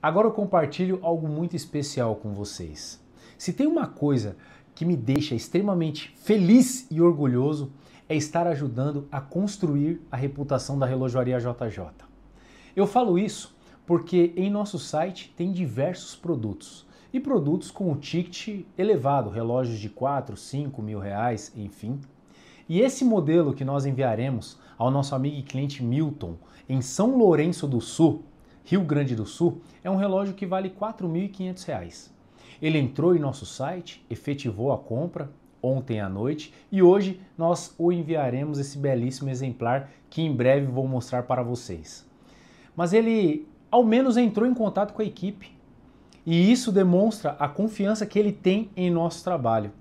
Agora eu compartilho algo muito especial com vocês. Se tem uma coisa que me deixa extremamente feliz e orgulhoso é estar ajudando a construir a reputação da relojoaria JJ. Eu falo isso porque em nosso site tem diversos produtos e produtos com o ticket elevado, relógios de 4, 5 mil reais, enfim. E esse modelo que nós enviaremos ao nosso amigo e cliente Milton em São Lourenço do Sul, Rio Grande do Sul, é um relógio que vale R$ 4.500. Ele entrou em nosso site, efetivou a compra ontem à noite e hoje nós o enviaremos esse belíssimo exemplar que em breve vou mostrar para vocês. Mas ele ao menos entrou em contato com a equipe e isso demonstra a confiança que ele tem em nosso trabalho.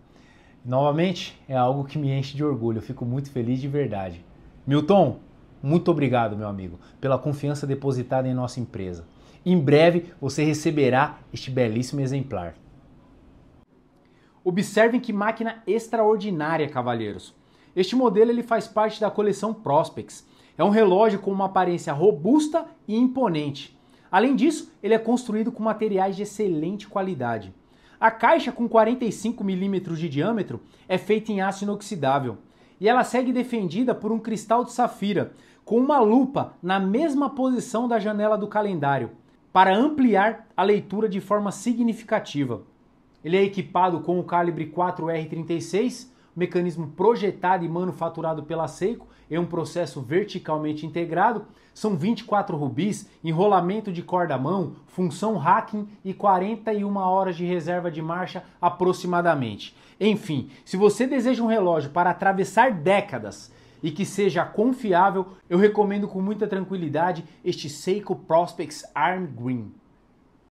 Novamente, é algo que me enche de orgulho, eu fico muito feliz de verdade. Milton, muito obrigado, meu amigo, pela confiança depositada em nossa empresa. Em breve você receberá este belíssimo exemplar. Observem que máquina extraordinária, cavalheiros. Este modelo ele faz parte da coleção Prospex. É um relógio com uma aparência robusta e imponente. Além disso, ele é construído com materiais de excelente qualidade. A caixa com 45 mm de diâmetro é feita em aço inoxidável e ela segue defendida por um cristal de safira, com uma lupa na mesma posição da janela do calendário, para ampliar a leitura de forma significativa. Ele é equipado com o calibre 4R36 mecanismo projetado e manufaturado pela Seiko, é um processo verticalmente integrado, são 24 rubis, enrolamento de corda-mão, função hacking e 41 horas de reserva de marcha aproximadamente. Enfim, se você deseja um relógio para atravessar décadas, e que seja confiável, eu recomendo com muita tranquilidade este Seiko Prospects Arm Green.